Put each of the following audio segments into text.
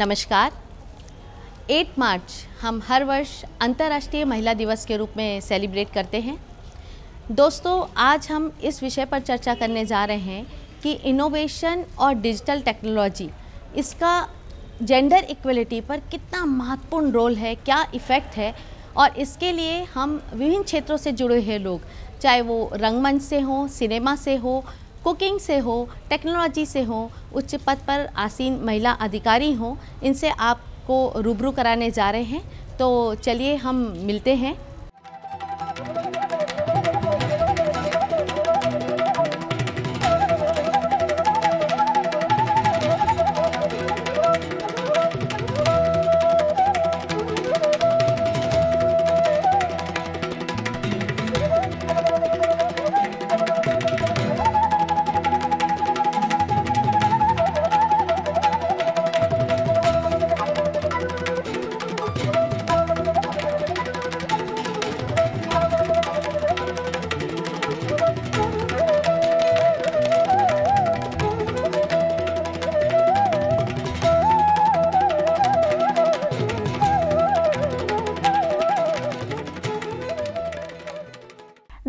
नमस्कार 8 मार्च हम हर वर्ष अंतर्राष्ट्रीय महिला दिवस के रूप में सेलिब्रेट करते हैं दोस्तों आज हम इस विषय पर चर्चा करने जा रहे हैं कि इनोवेशन और डिजिटल टेक्नोलॉजी इसका जेंडर इक्वलिटी पर कितना महत्वपूर्ण रोल है क्या इफ़ेक्ट है और इसके लिए हम विभिन्न क्षेत्रों से जुड़े हुए लोग चाहे वो रंगमंच से हो सिनेमा से हो कुकिंग से हो टेक्नोलॉजी से हो उच्च पद पर आसीन महिला अधिकारी हों इनसे आपको रूबरू कराने जा रहे हैं तो चलिए हम मिलते हैं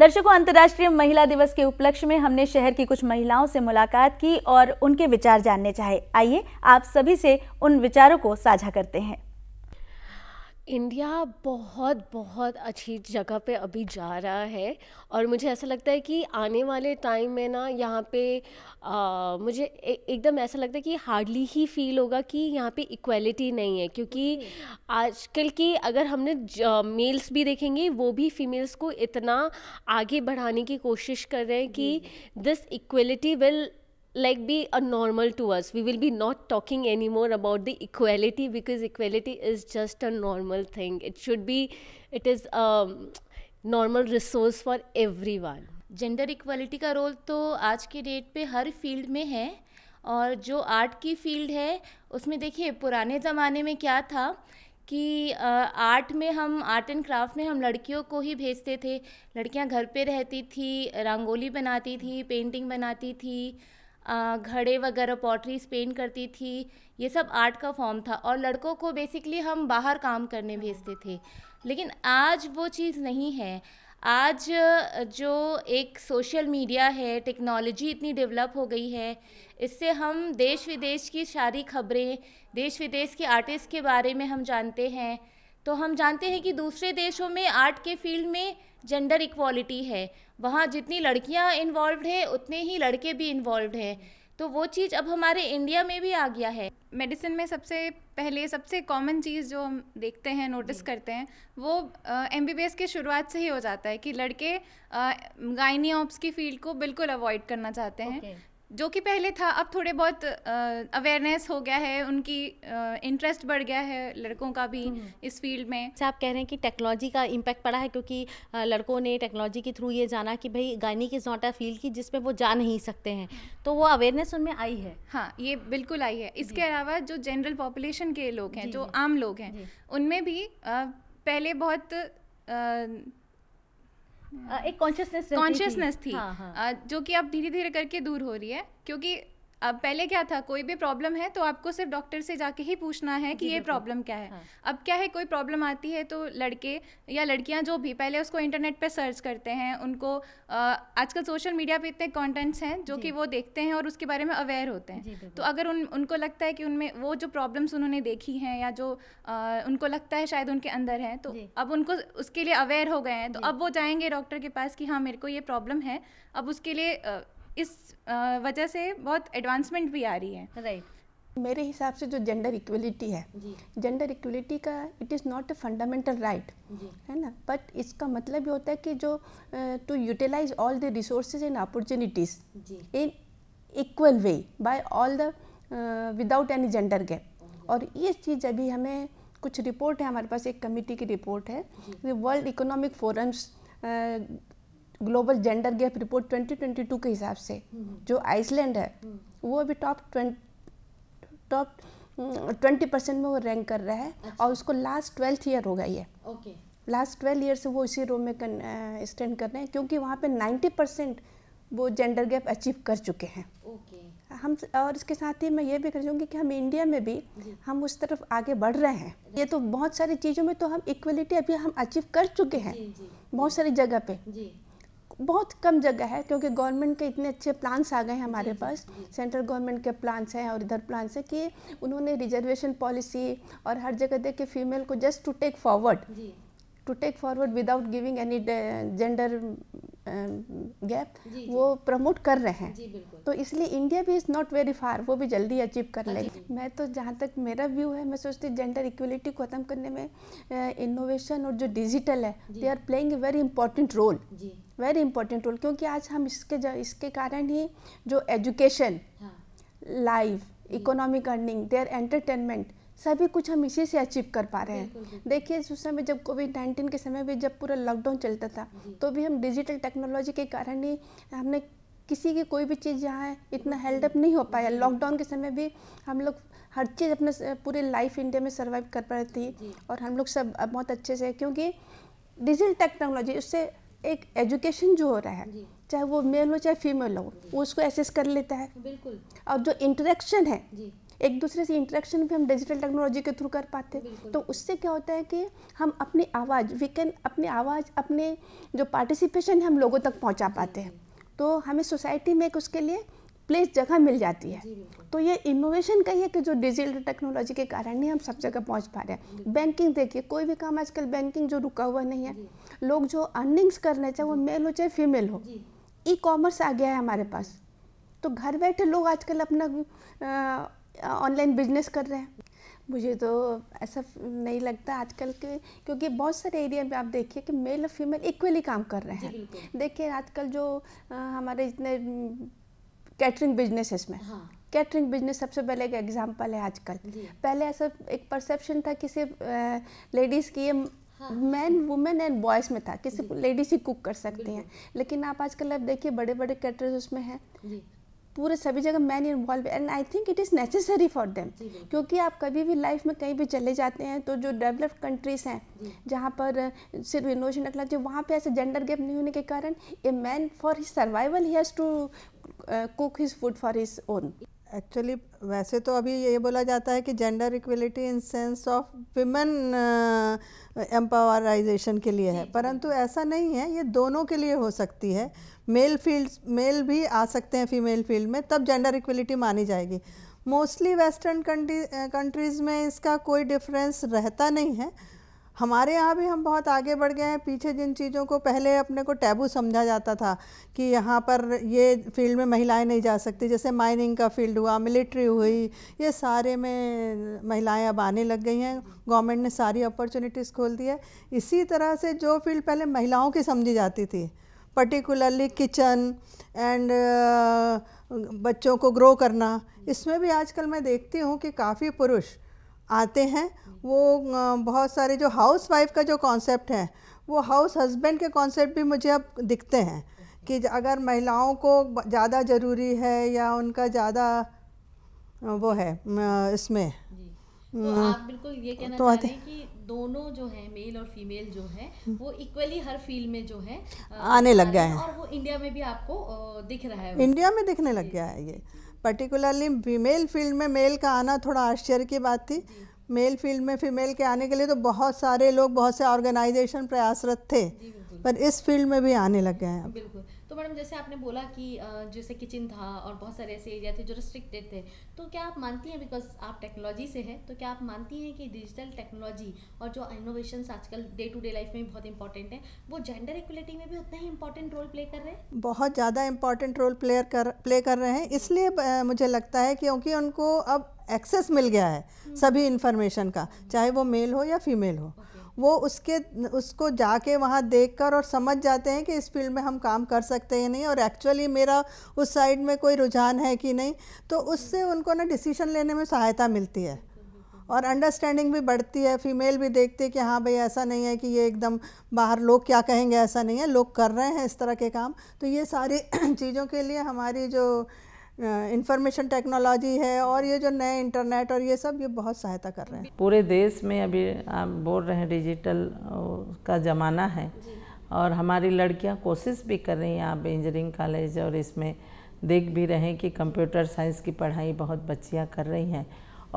दर्शकों अंतर्राष्ट्रीय महिला दिवस के उपलक्ष्य में हमने शहर की कुछ महिलाओं से मुलाकात की और उनके विचार जानने चाहे आइए आप सभी से उन विचारों को साझा करते हैं इंडिया बहुत बहुत अच्छी जगह पे अभी जा रहा है और मुझे ऐसा लगता है कि आने वाले टाइम में ना यहाँ पे आ, मुझे ए, एकदम ऐसा लगता है कि हार्डली ही फील होगा कि यहाँ पे इक्वलिटी नहीं है क्योंकि हम्म। आजकल की अगर हमने मेल्स भी देखेंगे वो भी फीमेल्स को इतना आगे बढ़ाने की कोशिश कर रहे हैं कि this equality will like be a normal to us we will be not talking anymore about the equality because equality is just a normal thing it should be it is a normal resource for everyone gender equality का role तो आज के date पे हर field में है और जो art की फील्ड है उसमें देखिए पुराने ज़माने में क्या था कि आर्ट में हम आर्ट एंड क्राफ्ट में हम लड़कियों को ही भेजते थे लड़कियां घर पे रहती थी रंगोली बनाती थी पेंटिंग बनाती थी घड़े वगैरह पॉटरीज पेंट करती थी ये सब आर्ट का फॉर्म था और लड़कों को बेसिकली हम बाहर काम करने भेजते थे लेकिन आज वो चीज़ नहीं है आज जो एक सोशल मीडिया है टेक्नोलॉजी इतनी डेवलप हो गई है इससे हम देश विदेश की सारी खबरें देश विदेश के आर्टिस्ट के बारे में हम जानते हैं तो हम जानते हैं कि दूसरे देशों में आर्ट के फील्ड में जेंडर इक्वालिटी है वहाँ जितनी लड़कियाँ इन्वॉल्व हैं उतने ही लड़के भी इन्वॉल्व हैं तो वो चीज़ अब हमारे इंडिया में भी आ गया है मेडिसिन में सबसे पहले सबसे कॉमन चीज़ जो हम देखते हैं नोटिस करते हैं वो एम बी की शुरुआत से ही हो जाता है कि लड़के गाइनी ऑप्स की फील्ड को बिल्कुल अवॉइड करना चाहते हैं जो कि पहले था अब थोड़े बहुत अवेयरनेस हो गया है उनकी इंटरेस्ट बढ़ गया है लड़कों का भी हम्म। इस फील्ड में अच्छा आप कह रहे हैं कि टेक्नोलॉजी का इम्पैक्ट पड़ा है क्योंकि लड़कों ने टेक्नोलॉजी के थ्रू ये जाना कि भाई गायनिक की जोटा फील्ड की जिसमें वो जा नहीं सकते हैं तो वो अवेयरनेस उनमें आई है हाँ ये बिल्कुल आई है इसके अलावा जो जनरल पॉपुलेशन के लोग हैं जो आम लोग हैं उनमें भी पहले बहुत एक कॉन्शियसनेस कॉन्शियसनेस थी, थी हाँ, हाँ. जो कि अब धीरे धीरे करके दूर हो रही है क्योंकि अब पहले क्या था कोई भी प्रॉब्लम है तो आपको सिर्फ डॉक्टर से जाके ही पूछना है कि ये प्रॉब्लम क्या है हाँ। अब क्या है कोई प्रॉब्लम आती है तो लड़के या लड़कियां जो भी पहले उसको इंटरनेट पे सर्च करते हैं उनको आजकल सोशल मीडिया पे इतने कंटेंट्स हैं जो कि वो देखते हैं और उसके बारे में अवेयर होते हैं तो अगर उन उनको लगता है कि उनमें वो जो प्रॉब्लम्स उन्होंने देखी हैं या जो उनको लगता है शायद उनके अंदर है तो अब उनको उसके लिए अवेयर हो गए हैं तो अब वो जाएंगे डॉक्टर के पास कि हाँ मेरे को ये प्रॉब्लम है अब उसके लिए इस वजह से बहुत एडवांसमेंट भी आ रही है राइट right. मेरे हिसाब से जो जेंडर इक्वलिटी है जेंडर इक्वलिटी का it is not a fundamental right है ना बट इसका मतलब ये होता है कि जो to utilize all the resources and opportunities in equal way by all the without any gender gap और ये चीज़ अभी हमें कुछ रिपोर्ट है हमारे पास एक कमेटी की रिपोर्ट है World Economic Forum's global gender gap report 2022 के हिसाब से हम्म। जो आइसलैंड है हम्म। वो अभी टॉप टॉप हम्म, ट्वेंटी परसेंट में वो रैंक कर रहा है अच्छा। और उसको लास्ट ट्वेल्थ ईयर होगा ये ओके लास्ट ट्वेल्थ ईयर से वो इसी रो में स्टैंड कर रहे हैं क्योंकि वहाँ पे नाइन्टी परसेंट वो जेंडर गैप अचीव कर चुके हैं ओके हम और इसके साथ ही मैं ये भी कर चाहूँगी कि हम इंडिया में भी हम उस तरफ आगे बढ़ रहे हैं अच्छा। ये तो बहुत सारी चीज़ों में तो हम इक्वलिटी अभी हम अचीव कर चुके हैं जी, जी, बहुत सारी जगह पे जी बहुत कम जगह है क्योंकि गवर्नमेंट के इतने अच्छे प्लान्स आ गए हैं हमारे पास सेंट्रल गवर्नमेंट के प्लान्स हैं और इधर प्लान्स हैं कि उन्होंने रिजर्वेशन पॉलिसी और हर जगह देखे के फीमेल को just to take forward to take forward without giving any gender gap वो प्रमोट कर रहे हैं तो इसलिए इंडिया भी इज़ नॉट वेरी फार वो भी जल्दी अचीव कर हाँ लेगी मैं तो जहाँ तक मेरा व्यू है मैं सोचती हूँ जेंडर इक्वलिटी को ख़त्म करने में इनोवेशन uh, और जो डिजिटल है they are playing a very important role very important role क्योंकि आज हम इसके इसके कारण ही जो एजुकेशन हाँ। Life economic earning there entertainment सभी कुछ हम इसी से अचीव कर पा रहे हैं देखिए उस समय जब कोविड नाइन्टीन के समय भी जब पूरा लॉकडाउन चलता था तो भी हम डिजिटल टेक्नोलॉजी के कारण ही हमने किसी की कोई भी चीज़ यहाँ इतना हेल्ड अप नहीं हो पाया लॉकडाउन के समय भी हम लोग हर चीज़ अपने पूरे लाइफ इंडिया में सर्वाइव कर पा रही थी और हम लोग सब बहुत अच्छे से क्योंकि डिजिटल टेक्नोलॉजी उससे एक एजुकेशन जो हो रहा है चाहे वो मेल हो चाहे फीमेल हो वो उसको एसेस कर लेता है बिल्कुल अब जो इंटरेक्शन है एक दूसरे से इंटरेक्शन भी हम डिजिटल टेक्नोलॉजी के थ्रू कर पाते हैं तो उससे क्या होता है कि हम अपनी आवाज़ वी कैन अपनी आवाज़ अपने जो पार्टिसिपेशन है हम लोगों तक पहुंचा पाते हैं तो हमें सोसाइटी में एक उसके लिए प्लेस जगह मिल जाती है तो ये इनोवेशन का ही है कि जो डिजिटल टेक्नोलॉजी के कारण ही हम सब जगह पहुंच पा रहे हैं बैंकिंग देखिए कोई भी काम आजकल बैंकिंग जो रुका हुआ नहीं है लोग जो अर्निंग्स करने चाहे वो मेल हो चाहे फीमेल हो ई कॉमर्स आ गया है हमारे पास तो घर बैठे लोग आजकल अपना ऑनलाइन बिजनेस कर रहे हैं मुझे तो ऐसा नहीं लगता आजकल के क्योंकि बहुत सारे एरिया में आप देखिए कि मेल और फीमेल इक्वली काम कर रहे हैं देखिए आजकल जो आ, हमारे इतने कैटरिंग बिजनेस में हाँ। कैटरिंग बिजनेस सबसे पहले एक एग्जांपल है आजकल पहले ऐसा एक परसेप्शन था किसी लेडीज़ की ये मैन वुमेन एंड बॉयज़ में था किसी लेडीज़ ही कुक कर सकती हैं लेकिन आप आजकल आप देखिए बड़े बड़े कैटर्स उसमें हैं पूरे सभी जगह man involve and I think it is necessary for them क्योंकि आप कभी भी लाइफ में कहीं भी चले जाते हैं तो जो डेवलप्ड कंट्रीज़ हैं जहाँ पर सिर्फ इनोवेशन रखना चाहिए वहाँ पे ऐसे जेंडर गैप नहीं होने के कारण a man for his survival he has to cook his food for his own actually वैसे तो अभी ये बोला जाता है कि gender equality in sense of women empowerisation के लिए है परंतु ऐसा नहीं है ये दोनों के लिए हो सकती है मेल फील्ड मेल भी आ सकते हैं फीमेल फील्ड में तब जेंडर इक्वलिटी मानी जाएगी मोस्टली वेस्टर्न कंट्रीज़ में इसका कोई डिफरेंस रहता नहीं है हमारे यहाँ भी हम बहुत आगे बढ़ गए हैं पीछे जिन चीज़ों को पहले अपने को टैबू समझा जाता था कि यहाँ पर ये फील्ड में महिलाएं नहीं जा सकती जैसे माइनिंग का फील्ड हुआ मिलिट्री हुई ये सारे में महिलाएं अब आने लग गई हैं गवर्नमेंट ने सारी अपॉर्चुनिटीज़ खोल दी है इसी तरह से जो फील्ड पहले महिलाओं की समझी जाती थी पर्टिकुलरली किचन एंड बच्चों को ग्रो करना इसमें भी आजकल मैं देखती हूँ कि काफ़ी पुरुष आते हैं वो बहुत सारे जो हाउस वाइफ का जो कॉन्सेप्ट है वो हाउस हस्बैंड के कॉन्सेप्ट भी मुझे अब दिखते हैं कि अगर महिलाओं को ज़्यादा ज़रूरी है या उनका ज़्यादा वो है इसमें तो आप बिल्कुल ये कहना तो चाह रहे हैं कि दोनों जो है मेल और फीमेल जो है हम्म। वो इक्वली हर फील्ड में जो है आने लग गया है और वो इंडिया में भी आपको दिख रहा है इंडिया में दिखने लग गया है ये पर्टिकुलरली फीमेल फील्ड में मेल का आना थोड़ा आश्चर्य की बात थी मेल फील्ड में फीमेल के आने के लिए तो बहुत सारे लोग बहुत से ऑर्गेनाइजेशन प्रयासरत थे पर इस फील्ड में भी आने लग गए हैं बिल्कुल तो मैडम जैसे आपने बोला कि जैसे किचन था और बहुत सारे ऐसे एरिया थे जो रिस्ट्रिक्टेड थे तो क्या आप मानती हैं बिकॉज आप टेक्नोलॉजी से हैं तो क्या आप मानती हैं कि डिजिटल टेक्नोलॉजी और जो इनोवेशन आजकल डे टू डे लाइफ में बहुत इंपॉर्टेंट है वो जेंडर इक्वलिटी में भी उतना ही इंपॉर्टेंट रोल प्ले कर रहे हैं बहुत ज़्यादा इंपॉर्टेंट रोल प्लेयर कर प्ले कर रहे हैं इसलिए मुझे लगता है क्योंकि उनको अब एक्सेस मिल गया है हम्म। सभी इंफॉर्मेशन का चाहे वो मेल हो या फीमेल हो वो उसके उसको जाके वहाँ देखकर और समझ जाते हैं कि इस फील्ड में हम काम कर सकते हैं नहीं और एक्चुअली मेरा उस साइड में कोई रुझान है कि नहीं तो उससे उनको ना डिसीजन लेने में सहायता मिलती है और अंडरस्टैंडिंग भी बढ़ती है फीमेल भी देखती है कि हाँ भाई ऐसा नहीं है कि ये एकदम बाहर लोग क्या कहेंगे ऐसा नहीं है लोग कर रहे हैं इस तरह के काम तो ये सारी चीज़ों के लिए हमारी जो इंफॉर्मेशन टेक्नोलॉजी है और ये जो नए इंटरनेट और ये सब ये बहुत सहायता कर रहे हैं पूरे देश में अभी आप बोल रहे हैं डिजिटल का ज़माना है और हमारी लड़कियां कोशिश भी कर रही हैं आप इंजीनियरिंग कॉलेज और इसमें देख भी रहे हैं कि कंप्यूटर साइंस की पढ़ाई बहुत बच्चियाँ कर रही हैं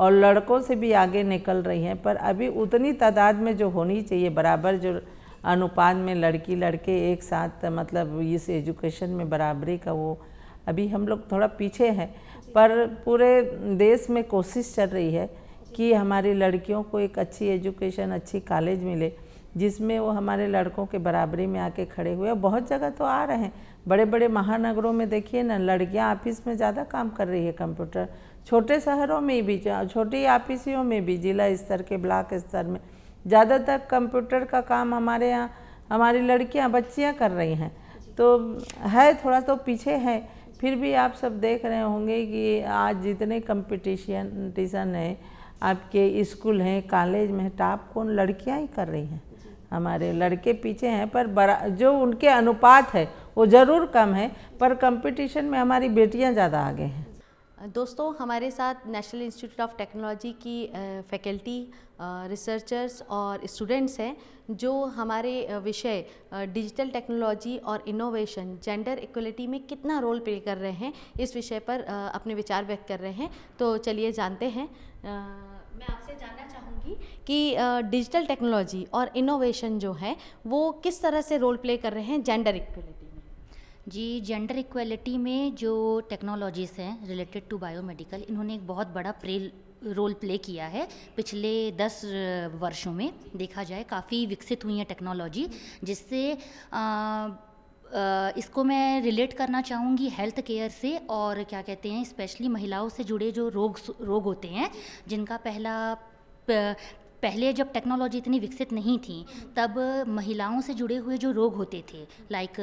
और लड़कों से भी आगे निकल रही हैं पर अभी उतनी तादाद में जो होनी चाहिए बराबर जो अनुपात में लड़की लड़के एक साथ मतलब इस एजुकेशन में बराबरी का वो अभी हम लोग थोड़ा पीछे हैं पर पूरे देश में कोशिश चल रही है कि हमारी लड़कियों को एक अच्छी एजुकेशन अच्छी कॉलेज मिले जिसमें वो हमारे लड़कों के बराबरी में आके खड़े हुए बहुत जगह तो आ रहे हैं बड़े बड़े महानगरों में देखिए ना लड़कियां ऑफिस में ज़्यादा काम कर रही है कंप्यूटर छोटे शहरों में भी छोटी ऑफिसियों में भी जिला स्तर के ब्लॉक स्तर में ज़्यादातर कंप्यूटर का काम हमारे यहाँ हमारी लड़कियाँ बच्चियाँ कर रही हैं तो है थोड़ा तो पीछे है फिर भी आप सब देख रहे होंगे कि आज जितने कंपटीशन टिशन है आपके स्कूल हैं कॉलेज में टॉप तो कौन लड़कियां ही कर रही हैं हमारे लड़के पीछे हैं पर बड़ा जो उनके अनुपात है वो ज़रूर कम है पर कंपटीशन में हमारी बेटियां ज़्यादा आगे हैं दोस्तों हमारे साथ नेशनल इंस्टीट्यूट ऑफ टेक्नोलॉजी की फैकल्टी रिसर्चर्स और स्टूडेंट्स हैं जो हमारे विषय डिजिटल टेक्नोलॉजी और इनोवेशन जेंडर इक्वलिटी में कितना रोल प्ले कर रहे हैं इस विषय पर अपने विचार व्यक्त कर रहे हैं तो चलिए जानते हैं मैं आपसे जानना चाहूँगी कि डिजिटल टेक्नोलॉजी और इनोवेशन जो है वो किस तरह से रोल प्ले कर रहे हैं जेंडर इक्वलिटी जी जेंडर इक्वलिटी में जो टेक्नोलॉजीज़ हैं रिलेटेड टू बायोमेडिकल इन्होंने एक बहुत बड़ा प्रे रोल प्ले किया है पिछले दस वर्षों में देखा जाए काफ़ी विकसित हुई है टेक्नोलॉजी जिससे इसको मैं रिलेट करना चाहूँगी हेल्थ केयर से और क्या कहते हैं स्पेशली महिलाओं से जुड़े जो रोग रोग होते हैं जिनका पहला पहले जब टेक्नोलॉजी इतनी विकसित नहीं थी तब महिलाओं से जुड़े हुए जो रोग होते थे लाइक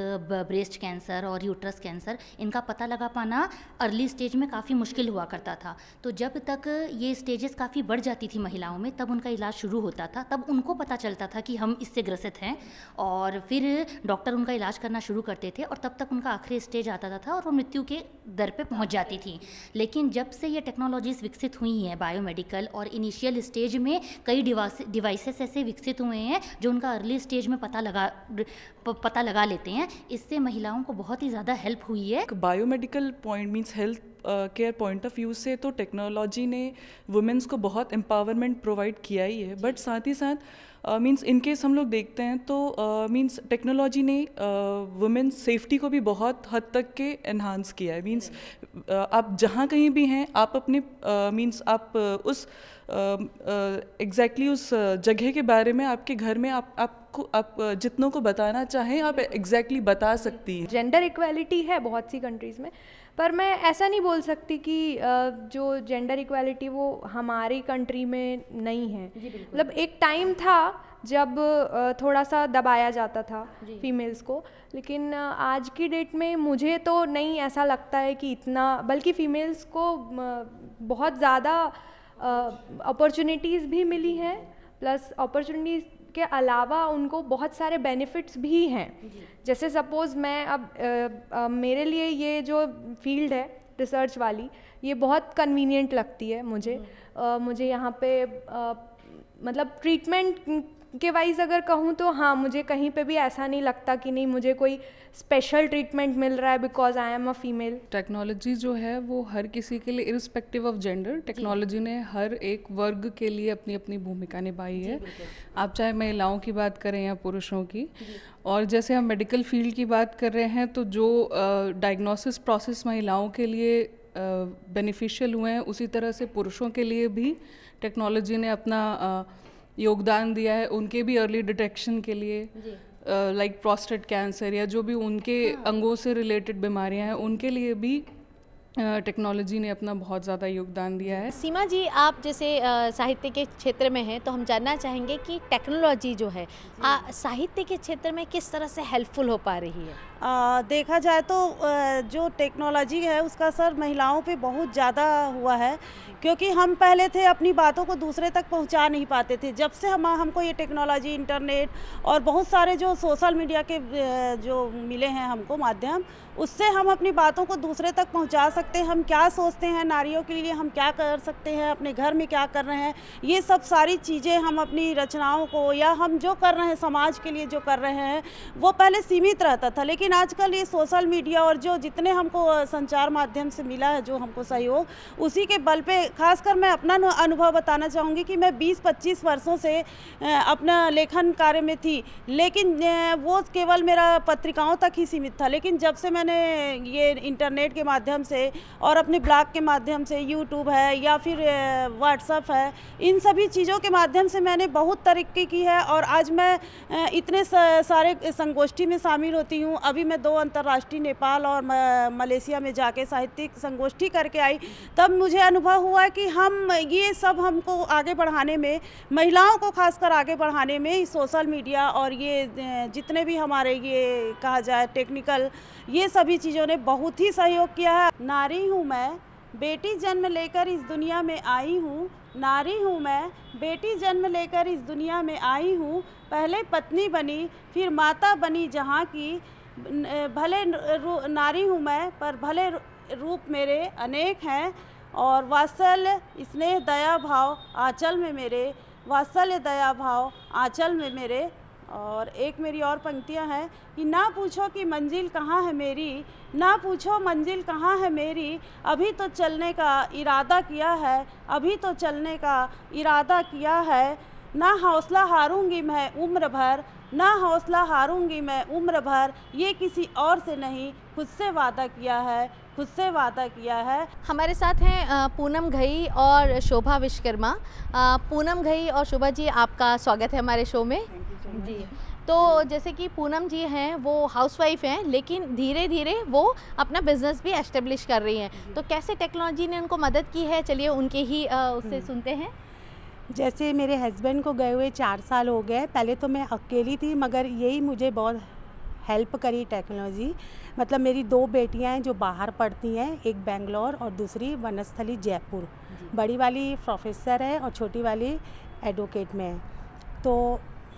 ब्रेस्ट कैंसर और यूट्रस कैंसर इनका पता लगा पाना अर्ली स्टेज में काफ़ी मुश्किल हुआ करता था तो जब तक ये स्टेजेस काफ़ी बढ़ जाती थी महिलाओं में तब उनका इलाज शुरू होता था तब उनको पता चलता था कि हम इससे ग्रसित हैं और फिर डॉक्टर उनका इलाज करना शुरू करते थे और तब तक उनका आखिरी स्टेज आता था, था और वो मृत्यु के दर पर पहुँच जाती थी लेकिन जब से ये टेक्नोलॉजीज़ विकसित हुई हैं बायोमेडिकल और इनिशियल स्टेज में कई डिवाइसेस ऐसे विकसित हुए हैं जो उनका अर्ली स्टेज में पता लगा पता लगा लेते हैं इससे महिलाओं को बहुत ही ज़्यादा हेल्प हुई है biomedical point means health care point of view से तो टेक्नोलॉजी ने वुमेंस को बहुत एम्पावरमेंट प्रोवाइड किया ही है बट साथ ही साथ मीन्स इन केस हम लोग देखते हैं तो मीन्स uh, टेक्नोलॉजी ने वुमेन्स uh, सेफ्टी को भी बहुत हद तक के एनहांस किया है मीन्स uh, आप जहाँ कहीं भी हैं आप अपने मीन्स uh, आप uh, उस एग्जैक्टली uh, exactly उस जगह के बारे में आपके घर में आप आपको आप जितनों को बताना चाहें आप एग्जैक्टली exactly बता सकती हैं जेंडर इक्वालिटी है बहुत सी कंट्रीज़ में पर मैं ऐसा नहीं बोल सकती कि जो जेंडर इक्वालिटी वो हमारी कंट्री में नहीं है मतलब एक टाइम था जब थोड़ा सा दबाया जाता था फीमेल्स को लेकिन आज की डेट में मुझे तो नहीं ऐसा लगता है कि इतना बल्कि फीमेल्स को बहुत ज़्यादा अपॉर्चुनिटीज़ भी मिली हैं प्लस अपॉर्चुनिटीज़ के अलावा उनको बहुत सारे बेनिफिट्स भी हैं जैसे सपोज़ मैं अब आ, आ, मेरे लिए ये जो फील्ड है रिसर्च वाली ये बहुत कन्वीनियंट लगती है मुझे आ, मुझे यहाँ पे आ, मतलब ट्रीटमेंट के वाइज अगर कहूँ तो हाँ मुझे कहीं पे भी ऐसा नहीं लगता कि नहीं मुझे कोई स्पेशल ट्रीटमेंट मिल रहा है because I am a female technology जो है वो हर किसी के लिए इरिस्पेक्टिव ऑफ जेंडर टेक्नोलॉजी ने हर एक वर्ग के लिए अपनी अपनी भूमिका निभाई है आप चाहे महिलाओं की बात करें या पुरुषों की और जैसे हम मेडिकल फील्ड की बात कर रहे हैं तो जो डायग्नोसिस uh, प्रोसेस महिलाओं के लिए बेनिफिशियल uh, हुए हैं उसी तरह से पुरुषों के लिए भी टेक्नोलॉजी ने अपना uh, योगदान दिया है उनके भी अर्ली डिटेक्शन के लिए लाइक प्रोस्टेट कैंसर या जो भी उनके हाँ। अंगों से रिलेटेड बीमारियां हैं उनके लिए भी टेक्नोलॉजी ने अपना बहुत ज़्यादा योगदान दिया है सीमा जी आप जैसे साहित्य के क्षेत्र में हैं तो हम जानना चाहेंगे कि टेक्नोलॉजी जो है साहित्य के क्षेत्र में किस तरह से हेल्पफुल हो पा रही है आ, देखा जाए तो आ, जो टेक्नोलॉजी है उसका असर महिलाओं पे बहुत ज़्यादा हुआ है क्योंकि हम पहले थे अपनी बातों को दूसरे तक पहुंचा नहीं पाते थे जब से हम हमको ये टेक्नोलॉजी इंटरनेट और बहुत सारे जो सोशल मीडिया के जो मिले हैं हमको माध्यम उससे हम अपनी बातों को दूसरे तक पहुंचा सकते हैं हम क्या सोचते हैं नारियों के लिए हम क्या कर सकते हैं अपने घर में क्या कर रहे हैं ये सब सारी चीज़ें हम अपनी रचनाओं को या हम जो कर रहे हैं समाज के लिए जो कर रहे हैं वो पहले सीमित रहता था लेकिन लेकिन आजकल ये सोशल मीडिया और जो जितने हमको संचार माध्यम से मिला है जो हमको सहयोग उसी के बल पे खासकर मैं अपना अनुभव बताना चाहूँगी कि मैं 20-25 वर्षों से अपना लेखन कार्य में थी लेकिन वो केवल मेरा पत्रिकाओं तक ही सीमित था लेकिन जब से मैंने ये इंटरनेट के माध्यम से और अपने ब्लॉग के माध्यम से यूट्यूब है या फिर व्हाट्सअप है इन सभी चीज़ों के माध्यम से मैंने बहुत तरक्की की है और आज मैं इतने सारे संगोष्ठी में शामिल होती हूँ अभी भी मैं दो अंतर्राष्ट्रीय नेपाल और मलेशिया में जाके साहित्यिक संगोष्ठी करके आई तब मुझे अनुभव हुआ कि हम ये सब हमको आगे बढ़ाने में महिलाओं को खासकर आगे बढ़ाने में सोशल मीडिया और ये जितने भी हमारे ये कहा जाए टेक्निकल ये सभी चीज़ों ने बहुत ही सहयोग किया है नारी हूँ मैं बेटी जन्म लेकर इस दुनिया में आई हूँ नारी हूँ मैं बेटी जन्म लेकर इस दुनिया में आई हूँ पहले पत्नी बनी फिर माता बनी जहाँ की भले नारी हूँ मैं पर भले रूप मेरे अनेक हैं और वासल स्नेह दया भाव आंचल में मेरे वात्सल्य दया भाव आंचल में मेरे और एक मेरी और पंक्तियां हैं कि ना पूछो कि मंजिल कहाँ है मेरी ना पूछो मंजिल कहाँ है मेरी अभी तो चलने का इरादा किया है अभी तो चलने का इरादा किया है ना हौसला हारूंगी मैं उम्र भर ना हौसला हारूंगी मैं उम्र भर ये किसी और से नहीं खुद से वादा किया है खुद से वादा किया है हमारे साथ हैं पूनम घई और शोभा विश्वकर्मा पूनम घई और शोभा जी आपका स्वागत है हमारे शो में जी तो जैसे कि पूनम जी हैं वो हाउसवाइफ हैं लेकिन धीरे धीरे वो अपना बिजनेस भी एस्टेब्लिश कर रही हैं तो कैसे टेक्नोलॉजी ने उनको मदद की है चलिए उनके ही उससे हम्म। सुनते हैं जैसे मेरे हस्बैंड को गए हुए चार साल हो गए पहले तो मैं अकेली थी मगर यही मुझे बहुत हेल्प करी टेक्नोलॉजी मतलब मेरी दो बेटियां हैं जो बाहर पढ़ती हैं एक बेंगलोर और दूसरी वनस्थली जयपुर बड़ी वाली प्रोफेसर है और छोटी वाली एडवोकेट में है तो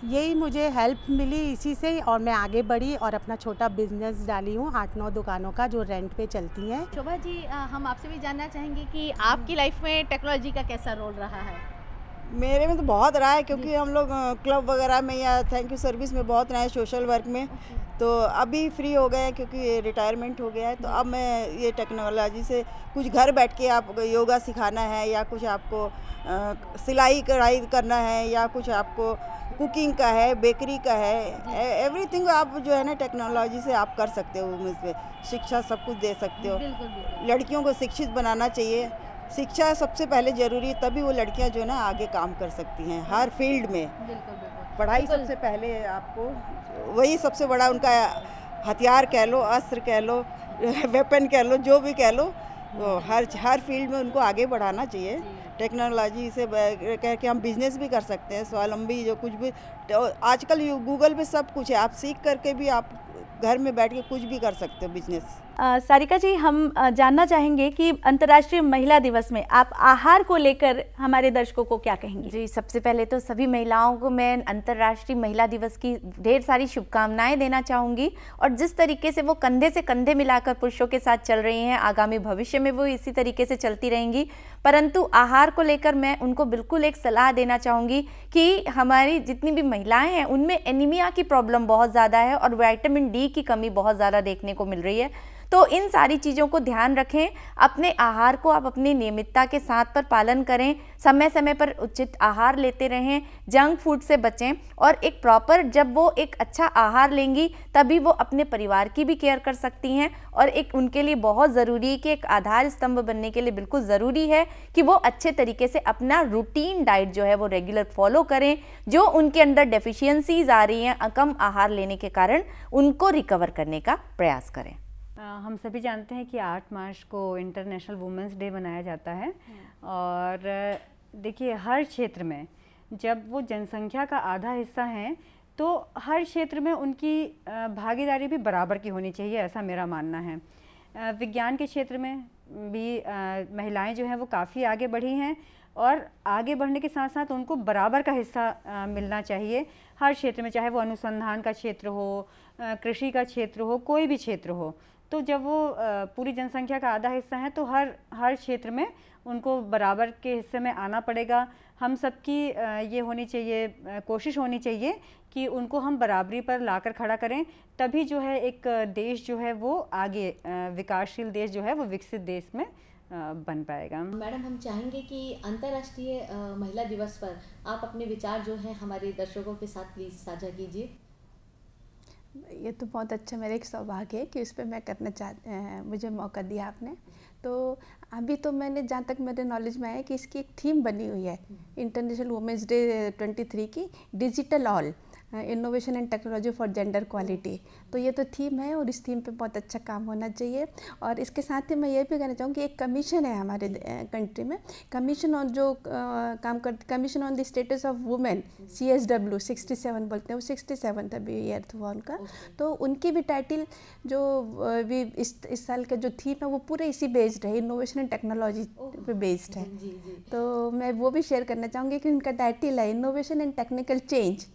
यही मुझे हेल्प मिली इसी से और मैं आगे बढ़ी और अपना छोटा बिजनेस डाली हूँ आठ नौ दुकानों का जो रेंट पे चलती हैं शोभा जी हम आपसे भी जानना चाहेंगे कि आपकी लाइफ में टेक्नोलॉजी का कैसा रोल रहा है मेरे में तो बहुत रहा है क्योंकि हम लोग क्लब वगैरह में या थैंक यू सर्विस में बहुत रहा है सोशल वर्क में तो अभी फ्री हो गए हैं क्योंकि रिटायरमेंट हो गया है तो अब मैं ये टेक्नोलॉजी से कुछ घर बैठ के आप योगा सिखाना है या कुछ आपको आ, सिलाई कढ़ाई करना है या कुछ आपको कुकिंग का है बेकरी का है एवरीथिंग आप जो है ना टेक्नोलॉजी से आप कर सकते हो मुझ पर शिक्षा सब कुछ दे सकते हो लड़कियों को शिक्षित बनाना चाहिए शिक्षा सबसे पहले जरूरी है तभी वो लड़कियां जो ना आगे काम कर सकती हैं हर फील्ड में बिल्कुल बिल्कुल पढ़ाई सबसे पहले आपको वही सबसे बड़ा उनका हथियार कह लो अस्त्र कह लो वेपन कह लो जो भी कह लो हर हर फील्ड में उनको आगे बढ़ाना चाहिए टेक्नोलॉजी से कह के हम बिजनेस भी कर सकते हैं स्वावलंबी जो कुछ भी तो आजकल गूगल पे सब कुछ है आप सीख करके भी आप घर में बैठ के कुछ भी कर सकते हो बिजनेस सारिका जी हम जानना चाहेंगे कि अंतर्राष्ट्रीय महिला दिवस में आप आहार को लेकर हमारे दर्शकों को क्या कहेंगे जी सबसे पहले तो सभी महिलाओं को मैं अंतर्राष्ट्रीय महिला दिवस की ढेर सारी शुभकामनाएं देना चाहूँगी और जिस तरीके से वो कंधे से कंधे मिलाकर पुरुषों के साथ चल रही हैं आगामी भविष्य में वो इसी तरीके से चलती रहेंगी परंतु आहार को लेकर मैं उनको बिल्कुल एक सलाह देना चाहूँगी कि हमारी जितनी भी महिलाएं हैं उनमें एनीमिया की प्रॉब्लम बहुत ज़्यादा है और वाइटामिन डी की कमी बहुत ज़्यादा देखने को मिल रही है तो इन सारी चीज़ों को ध्यान रखें अपने आहार को आप अपनी नियमितता के साथ पर पालन करें समय समय पर उचित आहार लेते रहें जंक फूड से बचें और एक प्रॉपर जब वो एक अच्छा आहार लेंगी तभी वो अपने परिवार की भी केयर कर सकती हैं और एक उनके लिए बहुत ज़रूरी है कि एक आधार स्तंभ बनने के लिए बिल्कुल ज़रूरी है कि वो अच्छे तरीके से अपना रूटीन डाइट जो है वो रेगुलर फॉलो करें जो उनके अंदर डेफिशियंसीज आ रही हैं कम आहार लेने के कारण उनको रिकवर करने का प्रयास करें हम सभी जानते हैं कि आठ मार्च को इंटरनेशनल वुमेंस डे मनाया जाता है और देखिए हर क्षेत्र में जब वो जनसंख्या का आधा हिस्सा हैं तो हर क्षेत्र में उनकी भागीदारी भी बराबर की होनी चाहिए ऐसा मेरा मानना है विज्ञान के क्षेत्र में भी महिलाएं जो हैं वो काफ़ी आगे बढ़ी हैं और आगे बढ़ने के साथ साथ उनको बराबर का हिस्सा मिलना चाहिए हर क्षेत्र में चाहे वो अनुसंधान का क्षेत्र हो कृषि का क्षेत्र हो कोई भी क्षेत्र हो तो जब वो पूरी जनसंख्या का आधा हिस्सा है तो हर हर क्षेत्र में उनको बराबर के हिस्से में आना पड़ेगा हम सबकी ये होनी चाहिए कोशिश होनी चाहिए कि उनको हम बराबरी पर लाकर खड़ा करें तभी जो है एक देश जो है वो आगे विकासशील देश जो है वो विकसित देश में बन पाएगा मैडम हम चाहेंगे कि अंतर्राष्ट्रीय महिला दिवस पर आप अपने विचार जो है हमारे दर्शकों के साथ प्लीज़ साझा कीजिए ये तो बहुत अच्छा मेरा एक सौभाग्य है कि इस पर मैं करना चाह मुझे मौका दिया आपने तो अभी तो मैंने जहाँ तक मेरे नॉलेज में आया कि इसकी एक थीम बनी हुई है इंटरनेशनल वुमेंस डे 23 की digital all innovation and technology for gender quality तो ये तो थीम है और इस थीम पे बहुत अच्छा काम होना चाहिए और इसके साथ ही मैं ये भी कहना चाहूँगी एक कमीशन है हमारे कंट्री में कमीशन ऑन जो काम कर commission on the status of women C S W sixty seven बोलते हैं वो सिक्सटी सेवन अभी ईयर हुआ उनका तो उनकी भी टाइटल जो भी इस इस साल का जो थीम है वो पूरे इसी बेस्ड है इनोवेशन एंड टेक्नोलॉजी पे बेस्ड है जी, जी, जी. तो मैं वो भी शेयर करना चाहूँगी कि उनका टाइटल है innovation and technical change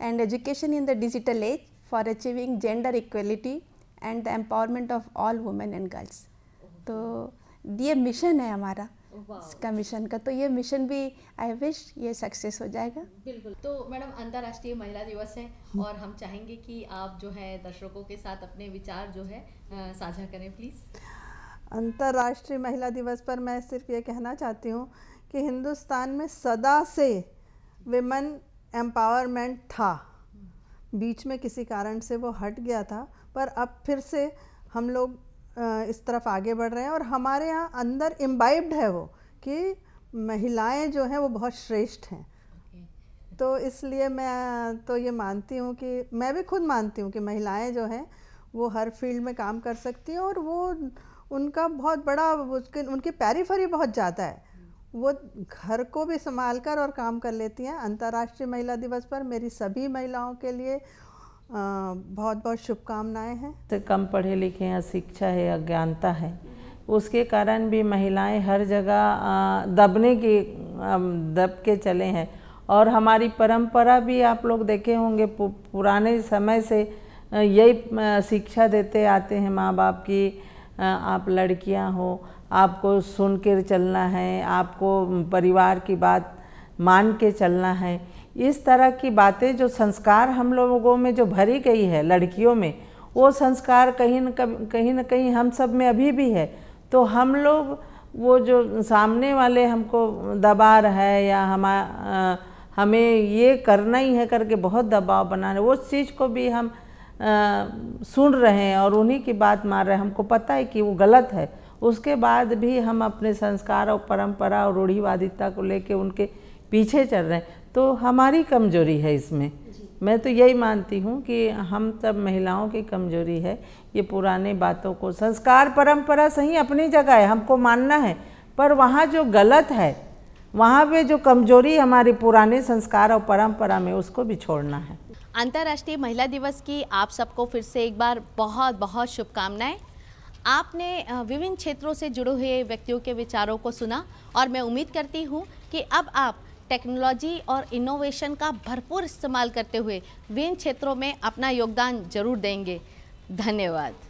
and education in the digital age for achieving gender equality and the empowerment of all women and girls तो ये मिशन है हमारा इसका मिशन का तो ये मिशन भी आई विश ये सक्सेस हो जाएगा बिल्कुल तो मैडम अंतर्राष्ट्रीय महिला दिवस है हम्म। और हम चाहेंगे कि आप जो है दर्शकों के साथ अपने विचार जो है साझा करें प्लीज़ अंतर्राष्ट्रीय महिला दिवस पर मैं सिर्फ ये कहना चाहती हूँ कि हिंदुस्तान में सदा से वेमन एम्पावरमेंट था बीच में किसी कारण से वो हट गया था पर अब फिर से हम लोग इस तरफ आगे बढ़ रहे हैं और हमारे यहाँ अंदर इम्बाइब्ड है वो कि महिलाएं जो हैं वो बहुत श्रेष्ठ हैं तो इसलिए मैं तो ये मानती हूँ कि मैं भी खुद मानती हूँ कि महिलाएं जो हैं वो हर फील्ड में काम कर सकती हैं और वो उनका बहुत बड़ा उसके उनकी पैरीफरी बहुत ज़्यादा है वो घर को भी संभाल कर और काम कर लेती हैं अंतर्राष्ट्रीय महिला दिवस पर मेरी सभी महिलाओं के लिए बहुत बहुत शुभकामनाएं हैं तो कम पढ़े लिखे हैं शिक्षा है अज्ञानता है उसके कारण भी महिलाएं हर जगह दबने के दब के चले हैं और हमारी परंपरा भी आप लोग देखे होंगे पुराने समय से यही शिक्षा देते आते हैं माँ बाप की आप लड़कियाँ हो आपको सुन कर चलना है आपको परिवार की बात मान के चलना है इस तरह की बातें जो संस्कार हम लोगों में जो भरी गई है लड़कियों में वो संस्कार कहीं कभी कहीं ना कहीं हम सब में अभी भी है तो हम लोग वो जो सामने वाले हमको दबा रहा है या हम हमें ये करना ही है करके बहुत दबाव बना रहे उस चीज़ को भी हम आ, सुन रहे हैं और उन्हीं की बात मार रहे हैं हमको पता है कि वो गलत है उसके बाद भी हम अपने संस्कार और परंपरा और रूढ़ीवादिता को लेके उनके पीछे चल रहे हैं तो हमारी कमजोरी है इसमें मैं तो यही मानती हूँ कि हम सब महिलाओं की कमजोरी है ये पुराने बातों को संस्कार परंपरा सही अपनी जगह है हमको मानना है पर वहाँ जो गलत है वहाँ पे जो कमजोरी हमारी पुराने संस्कार और परंपरा में उसको भी छोड़ना है अंतर्राष्ट्रीय महिला दिवस की आप सबको फिर से एक बार बहुत बहुत शुभकामनाएं आपने विभिन्न क्षेत्रों से जुड़े हुए व्यक्तियों के विचारों को सुना और मैं उम्मीद करती हूँ कि अब आप टेक्नोलॉजी और इनोवेशन का भरपूर इस्तेमाल करते हुए विभिन्न क्षेत्रों में अपना योगदान जरूर देंगे धन्यवाद